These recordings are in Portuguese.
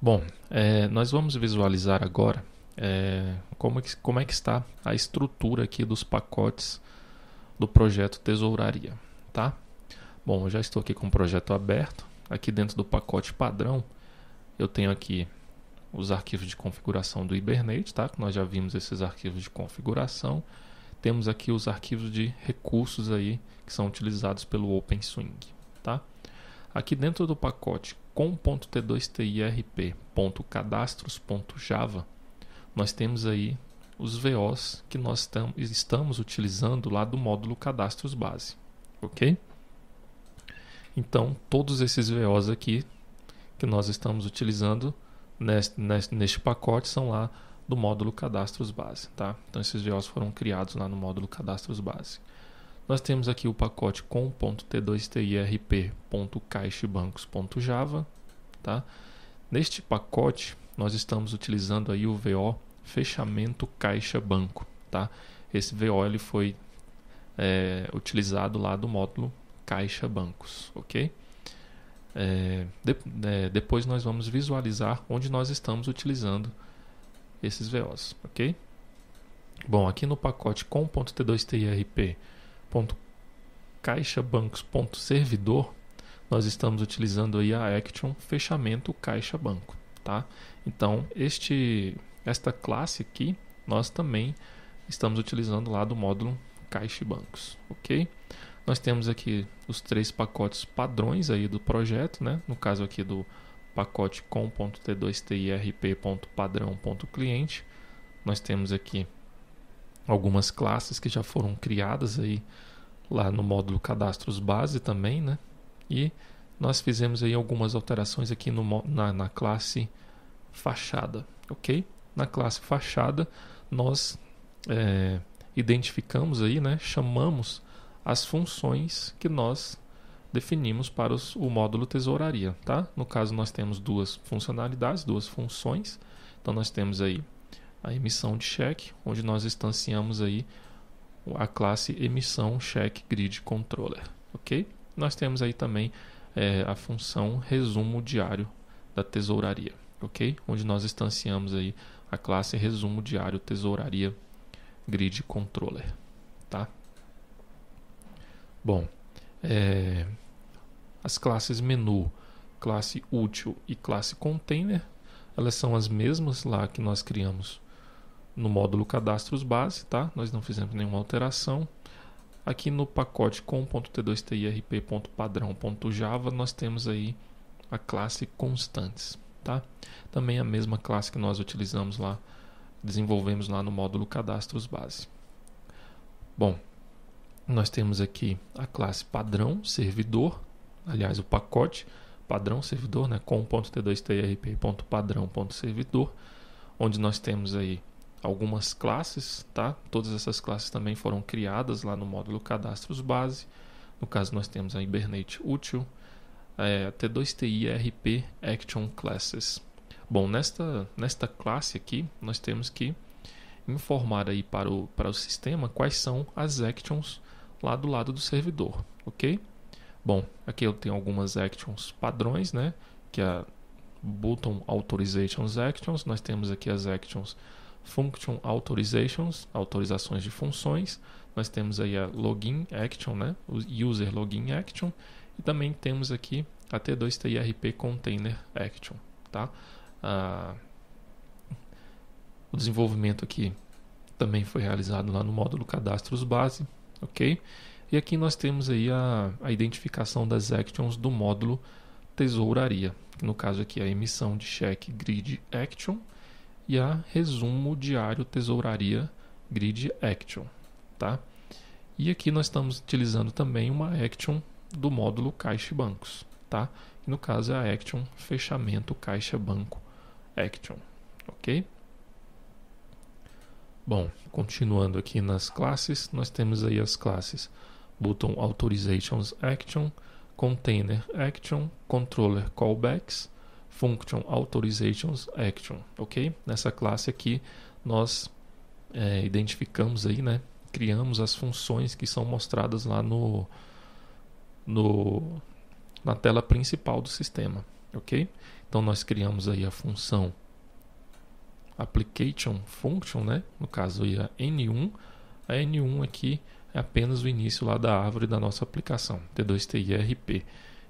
Bom, é, nós vamos visualizar agora é, como, é que, como é que está a estrutura aqui dos pacotes do projeto Tesouraria, tá? Bom, eu já estou aqui com o projeto aberto. Aqui dentro do pacote padrão, eu tenho aqui os arquivos de configuração do Hibernate, tá? Nós já vimos esses arquivos de configuração. Temos aqui os arquivos de recursos aí que são utilizados pelo OpenSwing, tá? Aqui dentro do pacote com.t2tirp.cadastros.java, nós temos aí os VOs que nós estamos utilizando lá do módulo cadastros base, ok? Então, todos esses VOs aqui que nós estamos utilizando neste, neste, neste pacote são lá do módulo cadastros base, tá? Então, esses VOs foram criados lá no módulo cadastros base. Nós temos aqui o pacote com.t2tirp.caixebancos.java, tá? Neste pacote, nós estamos utilizando aí o VO fechamento caixa banco, tá? Esse VO ele foi é, utilizado lá do módulo caixa bancos, ok? É, de, é, depois nós vamos visualizar onde nós estamos utilizando esses VOs, ok? Bom, aqui no pacote comt 2 trp caixabancos.servidor, nós estamos utilizando aí a action fechamento caixa banco, tá? Então, este esta classe aqui, nós também estamos utilizando lá do módulo caixa bancos, OK? Nós temos aqui os três pacotes padrões aí do projeto, né? No caso aqui do pacote com.t2tirp.padrão.cliente, nós temos aqui algumas classes que já foram criadas aí lá no módulo cadastros base também, né? E nós fizemos aí algumas alterações aqui no, na, na classe fachada, ok? Na classe fachada nós é, identificamos aí, né? Chamamos as funções que nós definimos para os, o módulo tesouraria, tá? No caso nós temos duas funcionalidades, duas funções. Então nós temos aí a emissão de cheque, onde nós instanciamos aí a classe emissão cheque grid controller, ok? Nós temos aí também é, a função resumo diário da tesouraria, ok? Onde nós instanciamos aí a classe resumo diário tesouraria grid controller, tá? Bom, é, as classes menu, classe útil e classe container, elas são as mesmas lá que nós criamos no módulo cadastros base, tá? Nós não fizemos nenhuma alteração. Aqui no pacote com.t2tirp.padrão.java nós temos aí a classe constantes, tá? Também a mesma classe que nós utilizamos lá, desenvolvemos lá no módulo cadastros base. Bom, nós temos aqui a classe padrão servidor, aliás, o pacote padrão servidor, né, com.t2trp.padrão.servidor, onde nós temos aí algumas classes, tá? Todas essas classes também foram criadas lá no módulo cadastros base. No caso, nós temos a Hibernate útil, é, T2TIRP Action Classes. Bom, nesta, nesta classe aqui, nós temos que informar aí para o, para o sistema quais são as actions lá do lado do servidor, ok? Bom, aqui eu tenho algumas actions padrões, né? Que é a Button Authorizations Actions, nós temos aqui as actions function authorizations, autorizações de funções. Nós temos aí a login action, né? O user login action. E também temos aqui a T2TIRP container action, tá? Ah, o desenvolvimento aqui também foi realizado lá no módulo cadastros base, ok? E aqui nós temos aí a, a identificação das actions do módulo tesouraria, no caso aqui é a emissão de cheque grid action, e a resumo diário tesouraria grid action, tá? E aqui nós estamos utilizando também uma action do módulo caixa e bancos, tá? E no caso é a action fechamento caixa banco action, ok? Bom, continuando aqui nas classes, nós temos aí as classes button authorizations action, container action, controller callbacks function authorizations action, ok? Nessa classe aqui nós é, identificamos aí, né? Criamos as funções que são mostradas lá no, no na tela principal do sistema, ok? Então nós criamos aí a função application function, né? No caso aí a n1, a n1 aqui é apenas o início lá da árvore da nossa aplicação, t2tirp.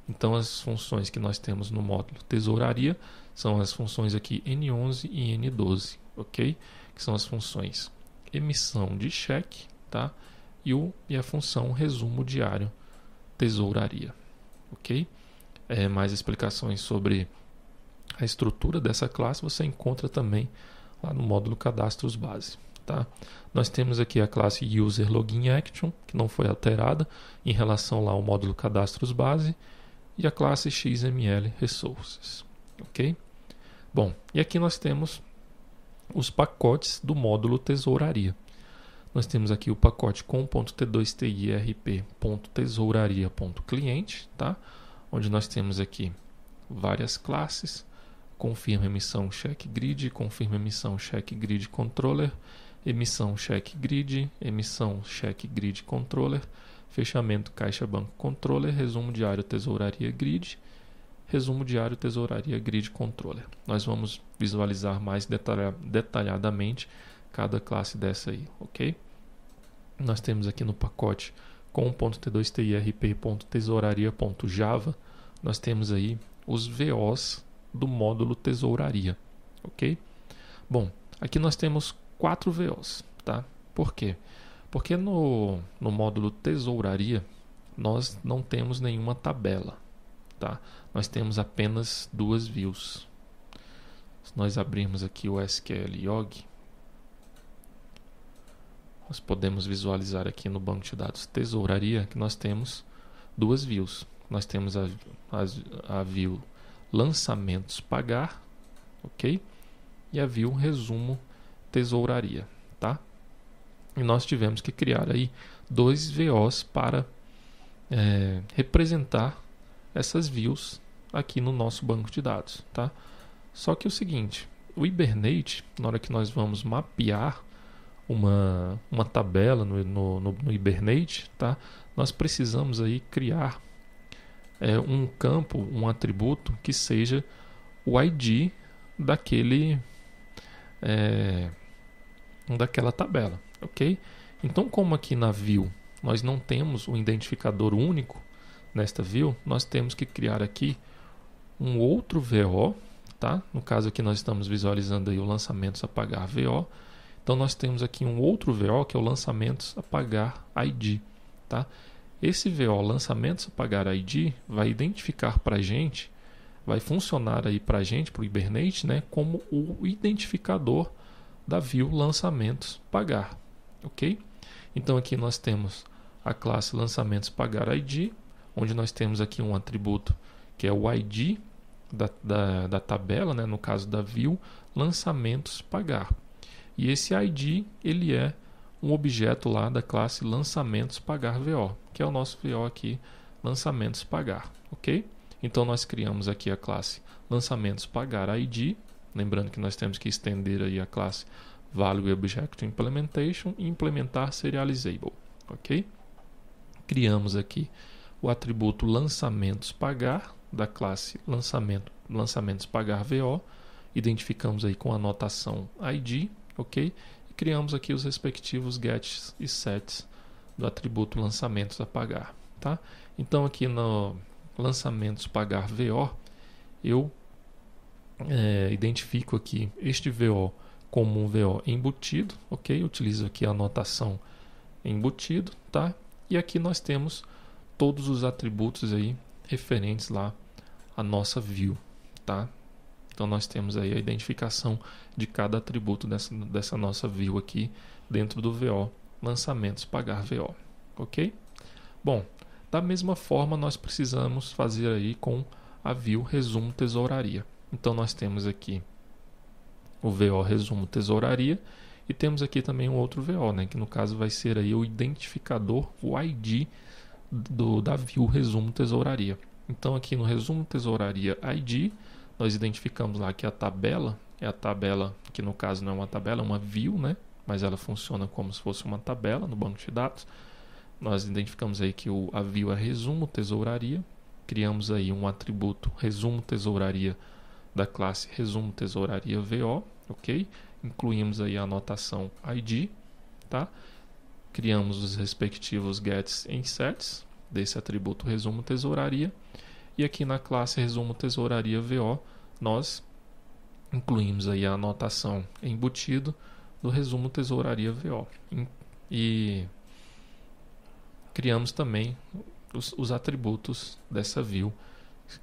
Então, as funções que nós temos no módulo tesouraria são as funções aqui N11 e N12, ok? Que são as funções emissão de cheque, tá? E, o, e a função resumo diário tesouraria, ok? É, mais explicações sobre a estrutura dessa classe você encontra também lá no módulo cadastros base. Tá? Nós temos aqui a classe user login action que não foi alterada em relação lá ao módulo cadastros base e a classe XML Resources. Ok? Bom, e aqui nós temos os pacotes do módulo tesouraria. Nós temos aqui o pacote com.t2tirp.tesouraria.cliente, tá? onde nós temos aqui várias classes, confirma emissão check grid, confirma emissão check grid controller, emissão check grid, emissão check grid controller, fechamento Caixa Banco Controller, resumo diário Tesouraria Grid, resumo diário Tesouraria Grid Controller. Nós vamos visualizar mais detalha detalhadamente cada classe dessa aí, ok? Nós temos aqui no pacote com.t2tirp.tesouraria.java, nós temos aí os VOs do módulo tesouraria, ok? Bom, aqui nós temos quatro VOs, tá? Por quê? Porque no, no módulo tesouraria, nós não temos nenhuma tabela, tá? Nós temos apenas duas views. Se nós abrirmos aqui o SQL Log, nós podemos visualizar aqui no banco de dados tesouraria que nós temos duas views. Nós temos a, a, a view lançamentos pagar, ok? E a view resumo tesouraria, tá? E nós tivemos que criar aí dois VOs para é, representar essas views aqui no nosso banco de dados, tá? Só que é o seguinte, o Hibernate, na hora que nós vamos mapear uma, uma tabela no, no, no, no Hibernate, tá? nós precisamos aí criar é, um campo, um atributo que seja o ID daquele é, daquela tabela. Ok? Então, como aqui na view nós não temos um identificador único nesta view, nós temos que criar aqui um outro VO, tá? No caso aqui nós estamos visualizando aí o lançamentos a pagar VO. Então nós temos aqui um outro VO que é o lançamentos a pagar ID, tá? Esse VO lançamentos a pagar ID vai identificar para gente, vai funcionar aí para gente, para o Hibernate, né? Como o identificador da view lançamentos pagar ok? Então aqui nós temos a classe lançamentos pagar ID, onde nós temos aqui um atributo que é o ID da, da, da tabela, né? no caso da view, lançamentos pagar. E esse ID ele é um objeto lá da classe lançamentos pagar VO, que é o nosso VO aqui, lançamentos pagar, ok? Então nós criamos aqui a classe lançamentos pagar ID, lembrando que nós temos que estender aí a classe Value Object Implementation e implementar Serializable. Ok? Criamos aqui o atributo lançamentos pagar da classe lançamento, lançamentos pagar VO, identificamos aí com a anotação ID, ok? E criamos aqui os respectivos gets e sets do atributo lançamentos a pagar, tá? Então aqui no lançamentos pagar VO, eu é, identifico aqui este VO como um VO embutido, ok? Utilizo aqui a anotação embutido, tá? E aqui nós temos todos os atributos aí referentes lá à nossa view, tá? Então nós temos aí a identificação de cada atributo dessa, dessa nossa view aqui dentro do VO, lançamentos, pagar VO, ok? Bom, da mesma forma nós precisamos fazer aí com a view resumo tesouraria. Então nós temos aqui o VO resumo tesouraria, e temos aqui também um outro VO, né, que no caso vai ser aí o identificador, o ID do, da view resumo tesouraria. Então aqui no resumo tesouraria ID, nós identificamos lá que a tabela é a tabela, que no caso não é uma tabela, é uma view, né, mas ela funciona como se fosse uma tabela no banco de dados. Nós identificamos aí que o, a view é resumo tesouraria, criamos aí um atributo resumo tesouraria da classe resumo tesouraria VO ok? Incluímos aí a anotação id, tá? Criamos os respectivos gets e sets desse atributo resumo tesouraria e aqui na classe resumo tesouraria VO nós incluímos aí a anotação embutido do resumo tesouraria VO e criamos também os, os atributos dessa view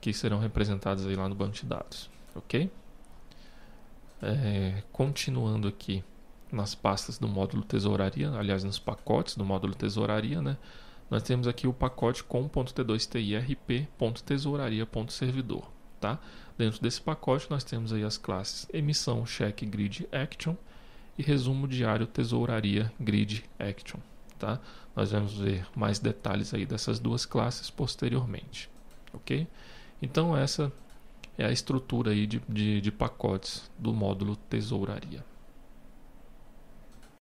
que serão representados aí lá no banco de dados, ok? É, continuando aqui nas pastas do módulo tesouraria, aliás, nos pacotes do módulo tesouraria, né? Nós temos aqui o pacote com.t2tirp.tesouraria.servidor, tá? Dentro desse pacote nós temos aí as classes emissão, cheque, grid, action e resumo diário, tesouraria, grid, action, tá? Nós vamos ver mais detalhes aí dessas duas classes posteriormente, ok? Então essa é a estrutura aí de, de, de pacotes do módulo tesouraria.